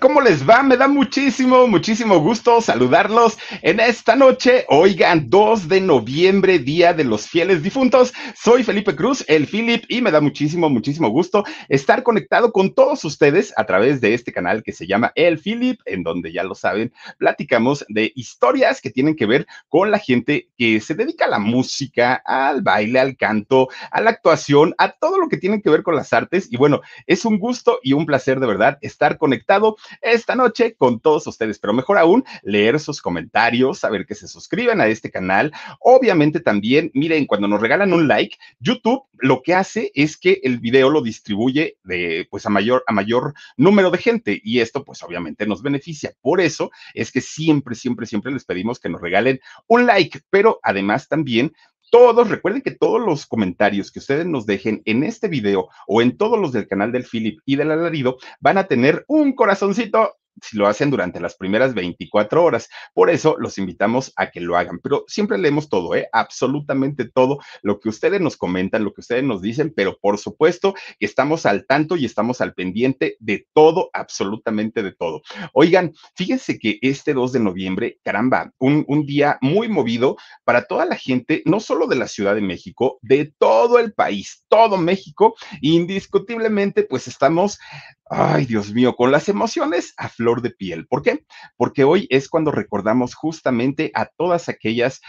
¿Cómo les va? Me da muchísimo, muchísimo gusto saludarlos en esta noche. Oigan, 2 de noviembre, Día de los Fieles Difuntos. Soy Felipe Cruz, el Philip, y me da muchísimo, muchísimo gusto estar conectado con todos ustedes a través de este canal que se llama El Philip, en donde ya lo saben, platicamos de historias que tienen que ver con la gente que se dedica a la música, al baile, al canto, a la actuación, a todo lo que tiene que ver con las artes. Y bueno, es un gusto y un placer de verdad estar conectado esta noche con todos ustedes, pero mejor aún, leer sus comentarios, saber que se suscriban a este canal. Obviamente también, miren, cuando nos regalan un like, YouTube lo que hace es que el video lo distribuye de, pues a mayor, a mayor número de gente y esto pues obviamente nos beneficia. Por eso es que siempre, siempre, siempre les pedimos que nos regalen un like, pero además también todos, recuerden que todos los comentarios que ustedes nos dejen en este video o en todos los del canal del Philip y del Alarido van a tener un corazoncito si lo hacen durante las primeras 24 horas. Por eso los invitamos a que lo hagan. Pero siempre leemos todo, ¿eh? absolutamente todo lo que ustedes nos comentan, lo que ustedes nos dicen, pero por supuesto que estamos al tanto y estamos al pendiente de todo, absolutamente de todo. Oigan, fíjense que este 2 de noviembre, caramba, un, un día muy movido para toda la gente, no solo de la Ciudad de México, de todo el país, todo México, indiscutiblemente, pues estamos Ay, Dios mío, con las emociones a flor de piel. ¿Por qué? Porque hoy es cuando recordamos justamente a todas aquellas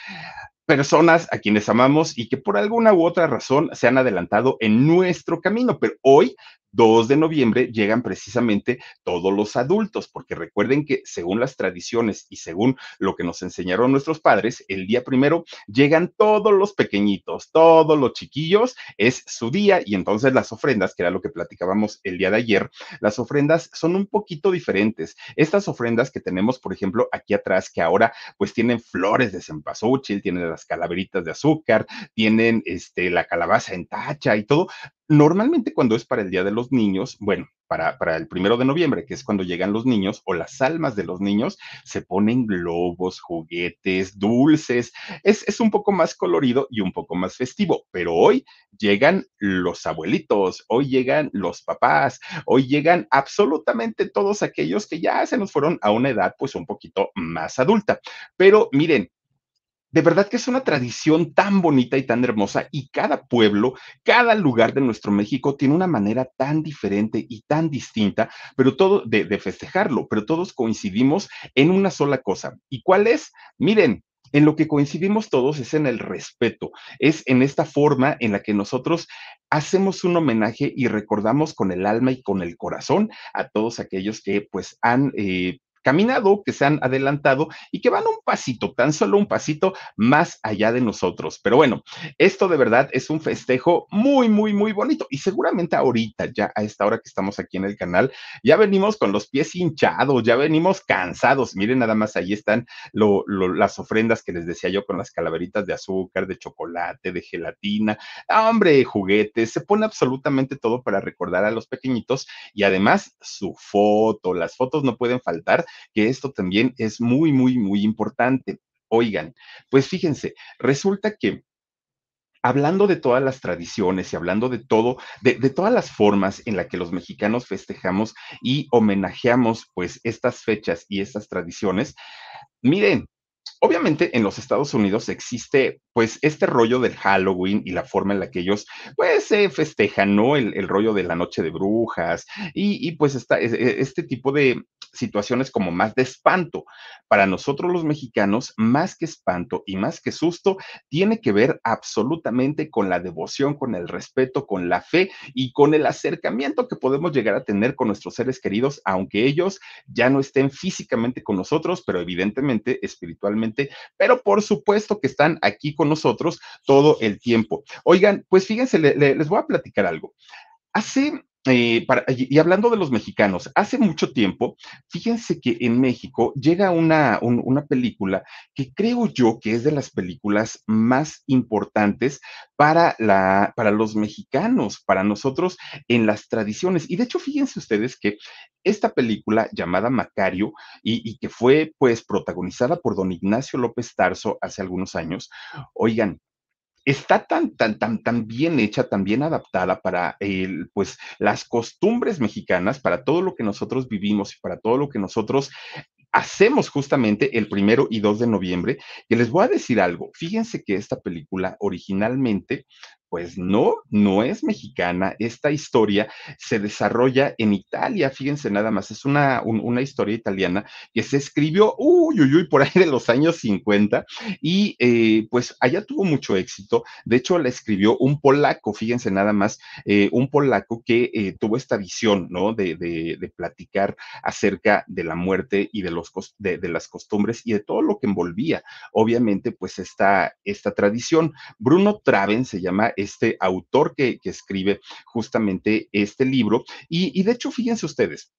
personas a quienes amamos y que por alguna u otra razón se han adelantado en nuestro camino, pero hoy 2 de noviembre llegan precisamente todos los adultos, porque recuerden que según las tradiciones y según lo que nos enseñaron nuestros padres, el día primero llegan todos los pequeñitos, todos los chiquillos, es su día y entonces las ofrendas, que era lo que platicábamos el día de ayer, las ofrendas son un poquito diferentes. Estas ofrendas que tenemos, por ejemplo, aquí atrás, que ahora pues tienen flores de cempasúchil, tienen las calaveritas de azúcar, tienen este, la calabaza en tacha y todo, Normalmente cuando es para el Día de los Niños, bueno, para, el primero de noviembre, que es cuando llegan los niños o las almas de los niños, se ponen globos, juguetes, dulces. Es, es un poco más colorido y un poco más festivo, pero hoy llegan los abuelitos, hoy llegan los papás, hoy llegan absolutamente todos aquellos que ya se nos fueron a una edad pues un poquito más adulta. Pero miren, de verdad que es una tradición tan bonita y tan hermosa y cada pueblo, cada lugar de nuestro México tiene una manera tan diferente y tan distinta, pero todo de, festejarlo, pero todos coincidimos en una sola cosa. ¿Y cuál es? Miren, en lo que coincidimos todos es en el respeto, es en esta forma en la que nosotros hacemos un homenaje y recordamos con el alma y con el corazón a todos aquellos que pues han eh, caminado, que se han adelantado y que van un pasito, tan solo un pasito más allá de nosotros. Pero bueno, esto de verdad es un festejo muy, muy, muy bonito y seguramente ahorita, ya a esta hora que estamos aquí en el canal, ya venimos con los pies hinchados, ya venimos cansados. Miren nada más, ahí están las ofrendas que les decía yo con las calaveritas de azúcar, de chocolate, de gelatina, hambre, juguetes, se pone absolutamente todo para recordar a los pequeñitos y además su foto, las fotos no pueden faltar que esto también es muy, muy, muy importante. Oigan, pues fíjense, resulta que hablando de todas las tradiciones y hablando de todo, de, de todas las formas en las que los mexicanos festejamos y homenajeamos pues estas fechas y estas tradiciones, miren, Obviamente en los Estados Unidos existe pues este rollo del Halloween y la forma en la que ellos pues se festejan, ¿no? El, rollo de la noche de brujas y, y pues está, e, e, este tipo de situaciones como más de espanto. Para nosotros los mexicanos, más que espanto y más que susto, tiene que ver absolutamente con la devoción, con el respeto, con la fe y con el acercamiento que podemos llegar a tener con nuestros seres queridos, aunque ellos ya no estén físicamente con nosotros, pero evidentemente espiritualmente pero por supuesto que están aquí con nosotros todo el tiempo. Oigan, pues fíjense, les voy a platicar algo. Hace eh, y, hablando de los mexicanos, hace mucho tiempo, fíjense que en México llega una, película que creo yo que es de las películas más importantes para, la, para los mexicanos, para nosotros en las tradiciones. Y de hecho, fíjense ustedes que esta película llamada Macario y, y que fue pues protagonizada por don Ignacio López Tarso hace algunos años, oigan, está tan, tan, tan, tan bien hecha, tan bien adaptada para el, pues, las costumbres mexicanas, para todo lo que nosotros vivimos y para todo lo que nosotros hacemos justamente el primero y dos de noviembre, que les voy a decir algo. Fíjense que esta película originalmente pues no, no es mexicana. Esta historia se desarrolla en Italia, fíjense nada más, es una, una historia italiana que se escribió, uy, uy, uy, por ahí de los años 50 y eh, pues allá tuvo mucho éxito. De hecho, la escribió un polaco, fíjense nada más, eh, un polaco que eh, tuvo esta visión, ¿no? De, platicar acerca de la muerte y de, los, de, las costumbres y de todo lo que envolvía, obviamente, pues esta, esta tradición. Bruno Traven se llama este autor que, escribe justamente este libro. Y, de hecho, fíjense ustedes,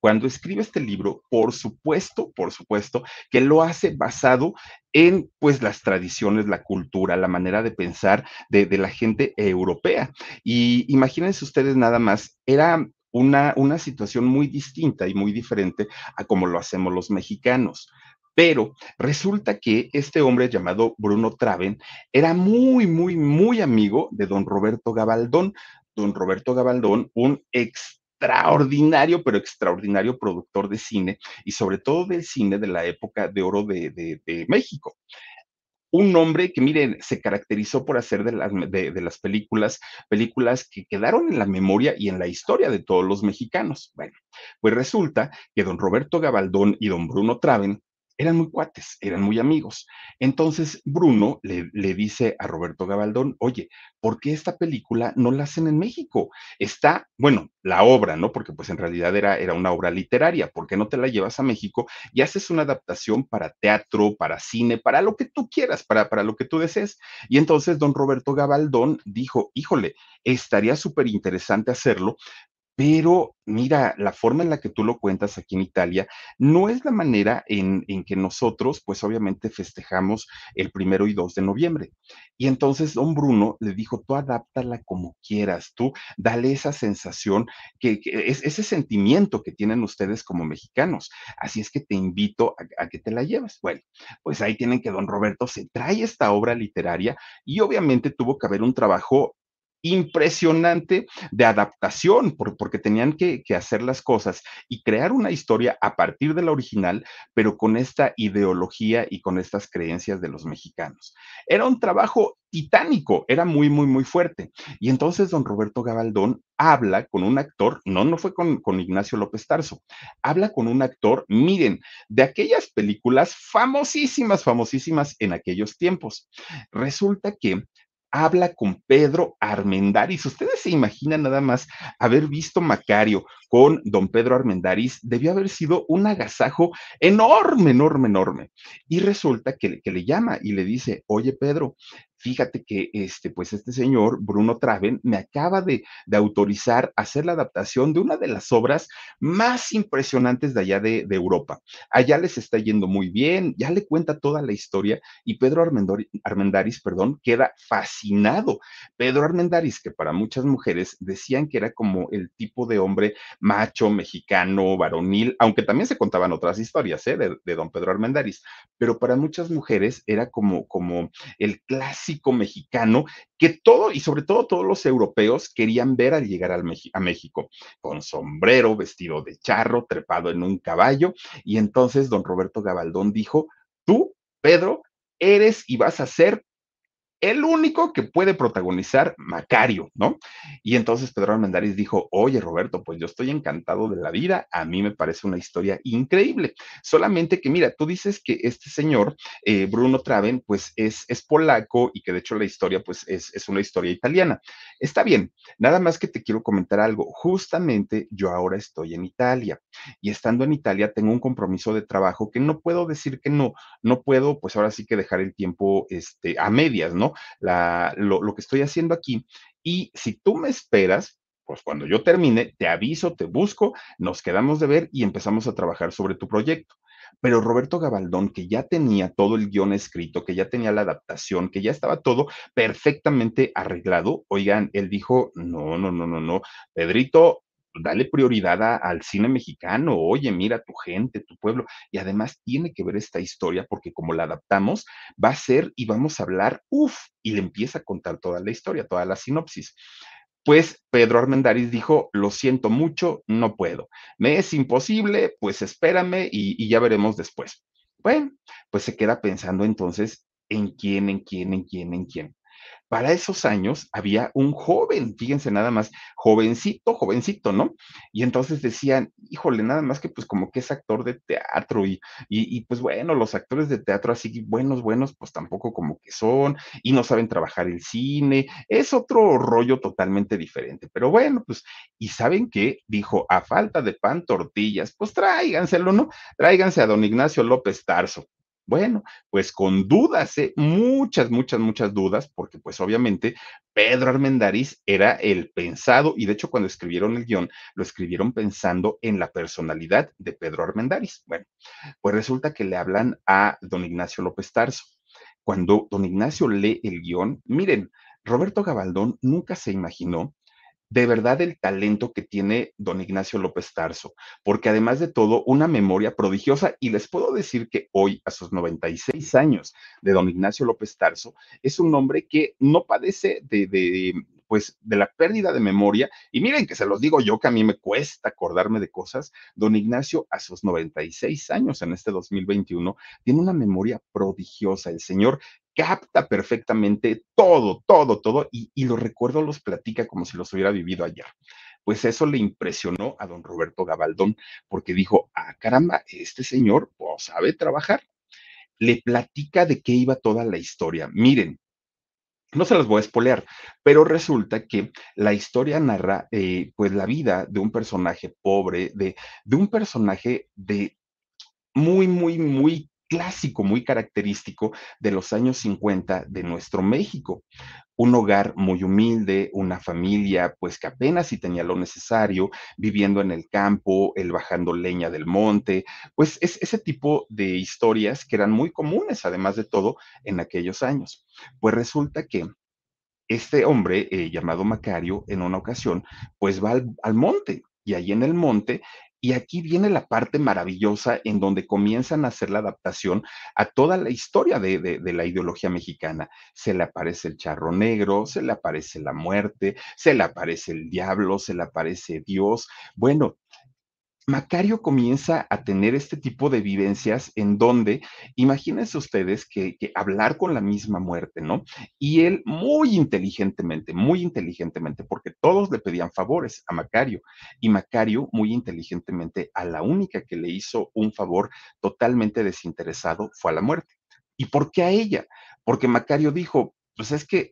cuando escribe este libro, por supuesto, por supuesto, que lo hace basado en pues las tradiciones, la cultura, la manera de pensar de, la gente europea. Y imagínense ustedes nada más, era una, una situación muy distinta y muy diferente a como lo hacemos los mexicanos. Pero resulta que este hombre llamado Bruno Traven era muy, muy, muy amigo de don Roberto Gabaldón. Don Roberto Gabaldón, un extraordinario, pero extraordinario productor de cine y sobre todo del cine de la época de oro de, México un hombre que, miren, se caracterizó por hacer de las, las, películas, películas que quedaron en la memoria y en la historia de todos los mexicanos. Bueno, pues resulta que don Roberto Gabaldón y don Bruno Traven eran muy cuates, eran muy amigos. Entonces Bruno le, dice a Roberto Gabaldón, oye, ¿por qué esta película no la hacen en México? Está, bueno, la obra, ¿no? Porque pues en realidad era, era una obra literaria, ¿por qué no te la llevas a México y haces una adaptación para teatro, para cine, para lo que tú quieras, para, para lo que tú desees? Y entonces don Roberto Gabaldón dijo, híjole, estaría súper interesante hacerlo, pero mira, la forma en la que tú lo cuentas aquí en Italia no es la manera en, que nosotros, pues obviamente festejamos el primero y 2 de noviembre. Y entonces don Bruno le dijo, tú adáptala como quieras, tú dale esa sensación, que, ese sentimiento que tienen ustedes como mexicanos. Así es que te invito a, a que te la lleves. Bueno, pues ahí tienen que don Roberto se trae esta obra literaria y obviamente tuvo que haber un trabajo impresionante de adaptación, porque tenían que, hacer las cosas y crear una historia a partir de la original, pero con esta ideología y con estas creencias de los mexicanos. Era un trabajo titánico, era muy, muy, muy fuerte. Y entonces don Roberto Gabaldón habla con un actor, no, no fue con, con Ignacio López Tarso, habla con un actor, miren, de aquellas películas famosísimas, famosísimas en aquellos tiempos. Resulta que habla con Pedro Armendariz Ustedes se imaginan nada más haber visto Macario con don Pedro Armendariz debió haber sido un agasajo enorme, enorme, enorme. Y resulta que, que le llama y le dice, oye Pedro, fíjate que este, pues este señor, Bruno Traven, me acaba de, autorizar hacer la adaptación de una de las obras más impresionantes de allá de, Europa. Allá les está yendo muy bien, ya le cuenta toda la historia y Pedro Armendaris, perdón, queda fascinado. Pedro Armendaris, que para muchas mujeres decían que era como el tipo de hombre macho, mexicano, varonil, aunque también se contaban otras historias ¿eh? de, don Pedro Armendaris, pero para muchas mujeres era como, como el clásico mexicano que todo, y sobre todo todos los europeos, querían ver al llegar al a México, con sombrero, vestido de charro, trepado en un caballo. Y entonces don Roberto Gabaldón dijo, tú, Pedro, eres y vas a ser el único que puede protagonizar Macario, ¿no? Y entonces Pedro Armendáriz dijo, oye Roberto, pues yo estoy encantado de la vida, a mí me parece una historia increíble, solamente que mira, tú dices que este señor, eh, Bruno Traven, pues es, es polaco y que de hecho la historia pues es, es una historia italiana. Está bien, nada más que te quiero comentar algo, justamente yo ahora estoy en Italia y estando en Italia tengo un compromiso de trabajo que no puedo decir que no, no puedo pues ahora sí que dejar el tiempo este, a medias, ¿no? lo, lo que estoy haciendo aquí. Y si tú me esperas, pues cuando yo termine, te aviso, te busco, nos quedamos de ver y empezamos a trabajar sobre tu proyecto. Pero Roberto Gabaldón, que ya tenía todo el guión escrito, que ya tenía la adaptación, que ya estaba todo perfectamente arreglado, oigan, él dijo, no, no, no, no, no, Pedrito, dale prioridad al cine mexicano, oye, mira tu gente, tu pueblo. Y además tiene que ver esta historia porque como la adaptamos, va a ser y vamos a hablar, uff, y le empieza a contar toda la historia, toda la sinopsis. Pues Pedro Armendáriz dijo, lo siento mucho, no puedo. Me es imposible, pues espérame y ya veremos después. Bueno, pues se queda pensando entonces en quién, en quién, en quién, en quién. Para esos años había un joven, fíjense nada más, jovencito, jovencito, ¿no? Y entonces decían, híjole, nada más que pues como que es actor de teatro y, y, pues bueno, los actores de teatro así buenos, buenos, pues tampoco como que son y no saben trabajar en cine, es otro rollo totalmente diferente, pero bueno, pues, y saben qué, dijo, a falta de pan, tortillas, pues tráiganselo, ¿no? Tráiganse a don Ignacio López Tarso. Bueno, pues con dudas, ¿eh? muchas, muchas, muchas dudas, porque pues obviamente Pedro Armendariz era el pensado, y de hecho cuando escribieron el guión, lo escribieron pensando en la personalidad de Pedro Armendariz. Bueno, pues resulta que le hablan a don Ignacio López Tarso. Cuando don Ignacio lee el guión, miren, Roberto Gabaldón nunca se imaginó de verdad el talento que tiene don Ignacio López Tarso, porque además de todo, una memoria prodigiosa, y les puedo decir que hoy, a sus 96 años de don Ignacio López Tarso, es un hombre que no padece de, pues de la pérdida de memoria. Y miren que se los digo yo que a mí me cuesta acordarme de cosas. Don Ignacio, a sus 96 años en este 2021, tiene una memoria prodigiosa. El señor capta perfectamente todo, todo, todo, y, y los recuerdos los platica como si los hubiera vivido allá. Pues eso le impresionó a don Roberto Gabaldón, porque dijo, ah, caramba, este señor pues, sabe trabajar. Le platica de qué iba toda la historia. Miren, no se los voy a espolear, pero resulta que la historia narra eh, pues la vida de un personaje pobre, de, de un personaje de muy, muy, muy clásico muy característico de los años 50 de nuestro México. Un hogar muy humilde, una familia pues que apenas si tenía lo necesario, viviendo en el campo, el bajando leña del monte, pues es ese tipo de historias que eran muy comunes además de todo en aquellos años. Pues resulta que este hombre eh, llamado Macario en una ocasión pues va al, al monte y ahí en el monte y aquí viene la parte maravillosa en donde comienzan a hacer la adaptación a toda la historia de, la ideología mexicana. Se le aparece el charro negro, se le aparece la muerte, se le aparece el diablo, se le aparece Dios. Bueno, Macario comienza a tener este tipo de vivencias en donde, imagínense ustedes que, hablar con la misma muerte, ¿no? Y él muy inteligentemente, muy inteligentemente, porque todos le pedían favores a Macario, y Macario muy inteligentemente a la única que le hizo un favor totalmente desinteresado fue a la muerte. ¿Y por qué a ella? Porque Macario dijo, pues es que,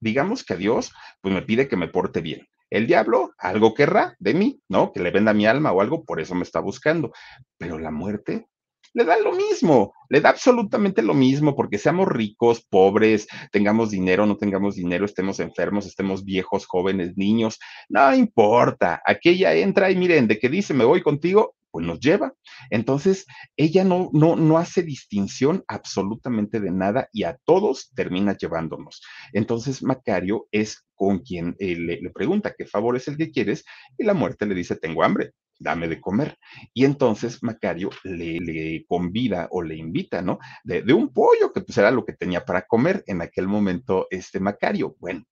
digamos que a Dios, pues me pide que me porte bien el diablo algo querrá de mí, ¿no? Que le venda mi alma o algo, por eso me está buscando. Pero la muerte le da lo mismo, le da absolutamente lo mismo, porque seamos ricos, pobres, tengamos dinero, no tengamos dinero, estemos enfermos, estemos viejos, jóvenes, niños, no importa. Aquella entra y miren, de qué dice me voy contigo, pues nos lleva. Entonces, ella no, no, no hace distinción absolutamente de nada y a todos termina llevándonos. Entonces, Macario es con quien eh, le, pregunta, ¿qué favor es el que quieres? Y la muerte le dice, tengo hambre dame de comer. Y entonces Macario le, le convida o le invita, ¿no? De, de, un pollo, que pues era lo que tenía para comer en aquel momento este Macario. Bueno,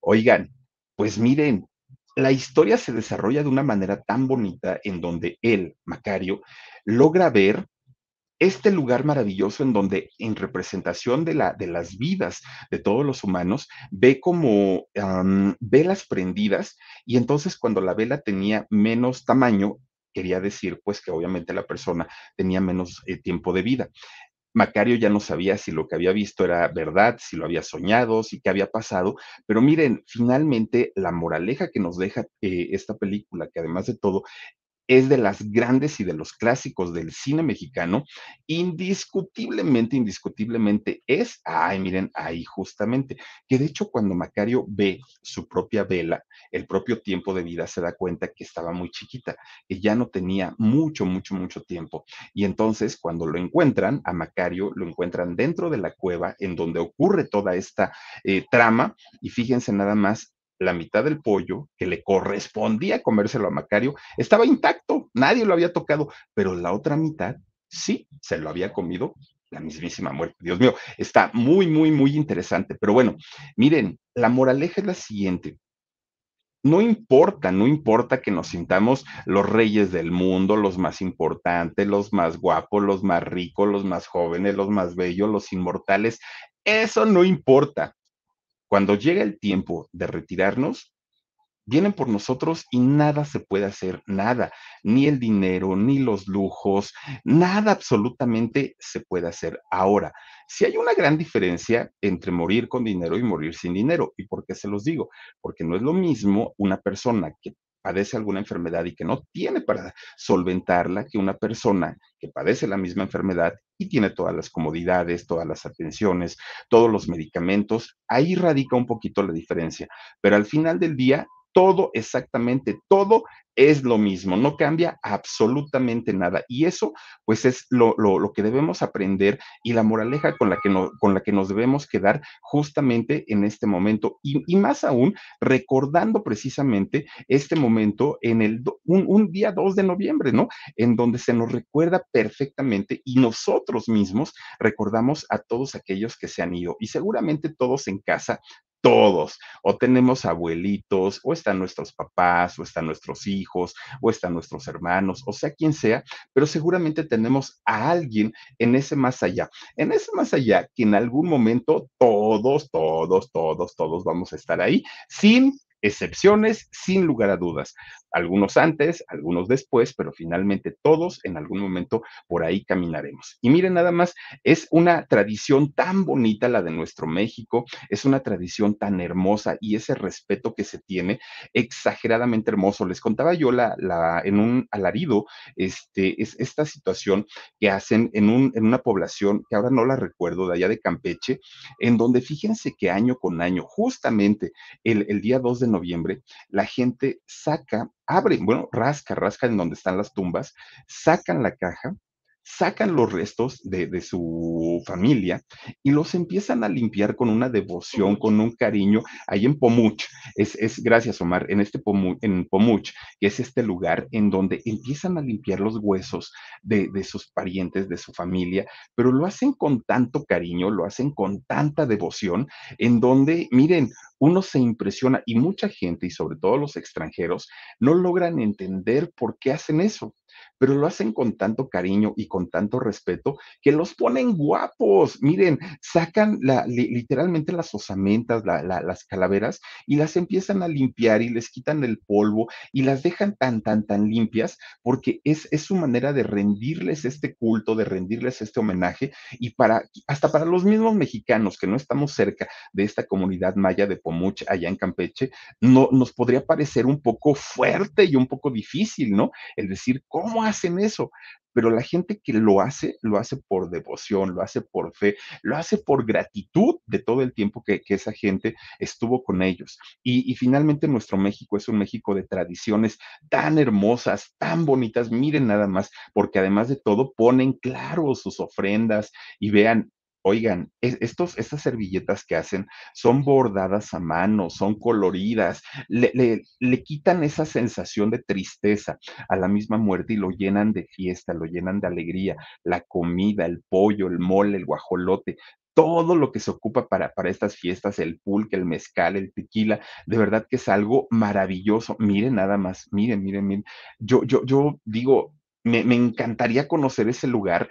oigan, pues miren, la historia se desarrolla de una manera tan bonita en donde él, Macario, logra ver este lugar maravilloso en donde en representación de, la, de las vidas de todos los humanos, ve como velas prendidas y entonces cuando la vela tenía menos tamaño, quería decir pues que obviamente la persona tenía menos eh, tiempo de vida. Macario ya no sabía si lo que había visto era verdad, si lo había soñado, si qué había pasado, pero miren, finalmente la moraleja que nos deja eh, esta película, que además de todo es de las grandes y de los clásicos del cine mexicano, indiscutiblemente, indiscutiblemente es, ay, miren, ahí justamente, que de hecho cuando Macario ve su propia vela, el propio tiempo de vida se da cuenta que estaba muy chiquita, que ya no tenía mucho, mucho, mucho tiempo. Y entonces cuando lo encuentran, a Macario lo encuentran dentro de la cueva en donde ocurre toda esta eh, trama, y fíjense nada más la mitad del pollo que le correspondía comérselo a Macario estaba intacto, nadie lo había tocado, pero la otra mitad sí se lo había comido la mismísima muerte. Dios mío, está muy, muy, muy interesante. Pero bueno, miren, la moraleja es la siguiente. No importa, no importa que nos sintamos los reyes del mundo, los más importantes, los más guapos, los más ricos, los más jóvenes, los más bellos, los inmortales. Eso no importa. Cuando llega el tiempo de retirarnos, vienen por nosotros y nada se puede hacer, nada, ni el dinero, ni los lujos, nada absolutamente se puede hacer. Ahora, si hay una gran diferencia entre morir con dinero y morir sin dinero, ¿y por qué se los digo? Porque no es lo mismo una persona que padece alguna enfermedad y que no tiene para solventarla que una persona que padece la misma enfermedad y tiene todas las comodidades, todas las atenciones, todos los medicamentos. Ahí radica un poquito la diferencia, pero al final del día, todo, exactamente todo es lo mismo, no cambia absolutamente nada. Y eso, pues, es lo, que debemos aprender y la moraleja con la que, no, con la que nos debemos quedar justamente en este momento. Y, más aún, recordando precisamente este momento en el un, un, día 2 de noviembre, ¿no? En donde se nos recuerda perfectamente y nosotros mismos recordamos a todos aquellos que se han ido. Y seguramente todos en casa, todos, o tenemos abuelitos, o están nuestros papás, o están nuestros hijos, o están nuestros hermanos, o sea, quien sea, pero seguramente tenemos a alguien en ese más allá, en ese más allá que en algún momento todos, todos, todos, todos vamos a estar ahí sin Excepciones, sin lugar a dudas. Algunos antes, algunos después, pero finalmente todos en algún momento por ahí caminaremos. Y miren nada más, es una tradición tan bonita la de nuestro México, es una tradición tan hermosa y ese respeto que se tiene, exageradamente hermoso. Les contaba yo la, la, en un alarido este, es esta situación que hacen en, un, en una población que ahora no la recuerdo, de allá de Campeche, en donde fíjense que año con año, justamente el, el día 2 de noviembre, la gente saca, abre, bueno, rasca, rasca en donde están las tumbas, sacan la caja sacan los restos de, de, su familia y los empiezan a limpiar con una devoción, con un cariño, ahí en Pomuch, es, es gracias Omar, en este Pomuch, en Pomuch, que es este lugar en donde empiezan a limpiar los huesos de, de sus parientes, de su familia, pero lo hacen con tanto cariño, lo hacen con tanta devoción, en donde, miren, uno se impresiona y mucha gente, y sobre todo los extranjeros, no logran entender por qué hacen eso pero lo hacen con tanto cariño y con tanto respeto que los ponen guapos. Miren, sacan literalmente las osamentas, las calaveras y las empiezan a limpiar y les quitan el polvo y las dejan tan, tan, tan limpias porque es, su manera de rendirles este culto, de rendirles este homenaje y para, hasta para los mismos mexicanos que no estamos cerca de esta comunidad maya de Pomuch allá en Campeche, no, nos podría parecer un poco fuerte y un poco difícil, ¿no? El decir, ¿cómo ¿cómo hacen eso? Pero la gente que lo hace, lo hace por devoción, lo hace por fe, lo hace por gratitud de todo el tiempo que, esa gente estuvo con ellos. Y, y, finalmente nuestro México es un México de tradiciones tan hermosas, tan bonitas, miren nada más, porque además de todo ponen claro sus ofrendas y vean, oigan, estos, estas servilletas que hacen son bordadas a mano, son coloridas, le, le, quitan esa sensación de tristeza a la misma muerte y lo llenan de fiesta, lo llenan de alegría, la comida, el pollo, el mole, el guajolote. Todo lo que se ocupa para, para estas fiestas, el pulque, el mezcal, el tequila, de verdad que es algo maravilloso. Miren nada más, miren, miren, miren. Yo, yo, yo digo, me, me encantaría conocer ese lugar,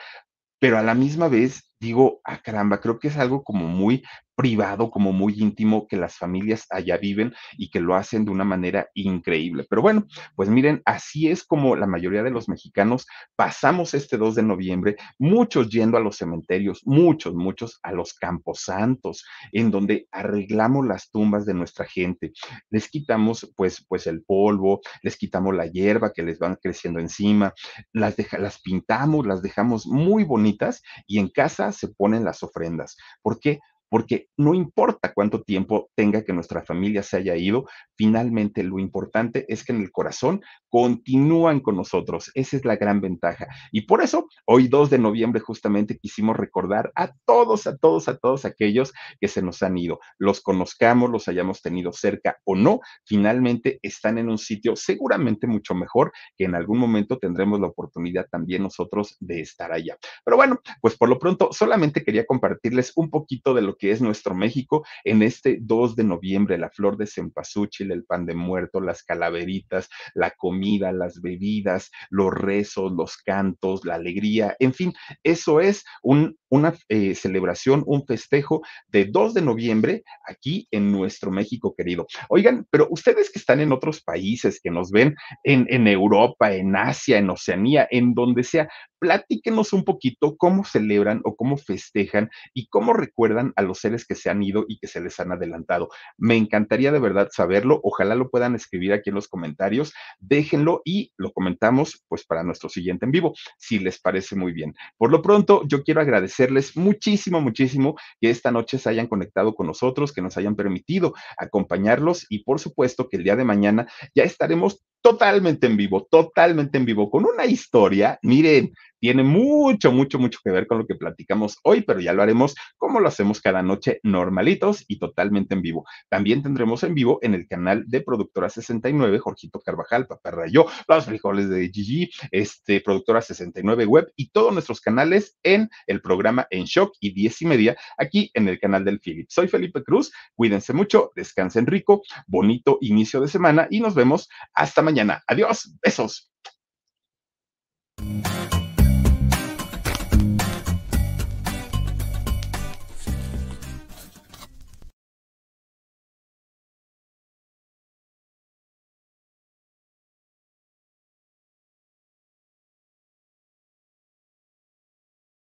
pero a la misma vez digo, ah, caramba, creo que es algo como muy privado, como muy íntimo, que las familias allá viven y que lo hacen de una manera increíble. Pero bueno, pues miren, así es como la mayoría de los mexicanos pasamos este 2 de noviembre, muchos yendo a los cementerios, muchos, muchos a los campos santos en donde arreglamos las tumbas de nuestra gente, les quitamos pues, pues el polvo, les quitamos la hierba que les van creciendo encima, las, deja, las pintamos, las dejamos muy bonitas y en casa se ponen las ofrendas. ¿Por qué? porque no importa cuánto tiempo tenga que nuestra familia se haya ido, finalmente lo importante es que en el corazón continúan con nosotros. Esa es la gran ventaja. Y por eso, hoy 2 de noviembre justamente quisimos recordar a todos, a todos, a todos aquellos que se nos han ido. Los conozcamos, los hayamos tenido cerca o no, finalmente están en un sitio seguramente mucho mejor que en algún momento tendremos la oportunidad también nosotros de estar allá. Pero bueno, pues por lo pronto solamente quería compartirles un poquito de lo que es nuestro México en este 2 de noviembre, la flor de cempasúchil, el pan de muerto, las calaveritas, la comida, las bebidas, los rezos, los cantos, la alegría, en fin, eso es una eh, celebración, un festejo de 2 de noviembre aquí en nuestro México querido. Oigan, pero ustedes que están en otros países, que nos ven en, en Europa, en Asia, en Oceanía, en donde sea, platíquenos un poquito cómo celebran o cómo festejan y cómo recuerdan a los seres que se han ido y que se les han adelantado. Me encantaría de verdad saberlo. Ojalá lo puedan escribir aquí en los comentarios. Déjenlo y lo comentamos pues para nuestro siguiente en vivo, si les parece muy bien. Por lo pronto, yo quiero agradecerles muchísimo, muchísimo que esta noche se hayan conectado con nosotros, que nos hayan permitido acompañarlos y por supuesto que el día de mañana ya estaremos totalmente en vivo, totalmente en vivo, con una historia, miren, tiene mucho, mucho, mucho que ver con lo que platicamos hoy, pero ya lo haremos como lo hacemos cada noche, normalitos y totalmente en vivo. También tendremos en vivo en el canal de Productora 69, Jorgito Carvajal, Papá Rayo, Los Frijoles de Gigi, este, Productora 69 Web y todos nuestros canales en el programa En Shock y 10 y media aquí en el canal del Philip. Soy Felipe Cruz, cuídense mucho, descansen rico, bonito inicio de semana y nos vemos hasta mañana mañana. Adiós, besos.